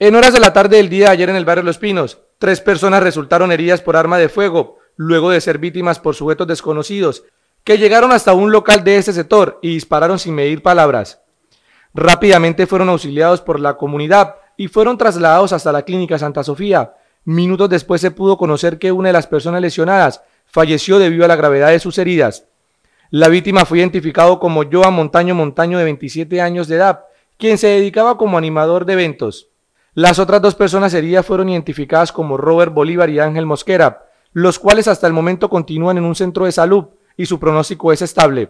En horas de la tarde del día de ayer en el barrio Los Pinos, tres personas resultaron heridas por arma de fuego, luego de ser víctimas por sujetos desconocidos, que llegaron hasta un local de este sector y dispararon sin medir palabras. Rápidamente fueron auxiliados por la comunidad y fueron trasladados hasta la clínica Santa Sofía. Minutos después se pudo conocer que una de las personas lesionadas falleció debido a la gravedad de sus heridas. La víctima fue identificado como Joa Montaño Montaño de 27 años de edad, quien se dedicaba como animador de eventos. Las otras dos personas heridas fueron identificadas como Robert Bolívar y Ángel Mosquera, los cuales hasta el momento continúan en un centro de salud y su pronóstico es estable.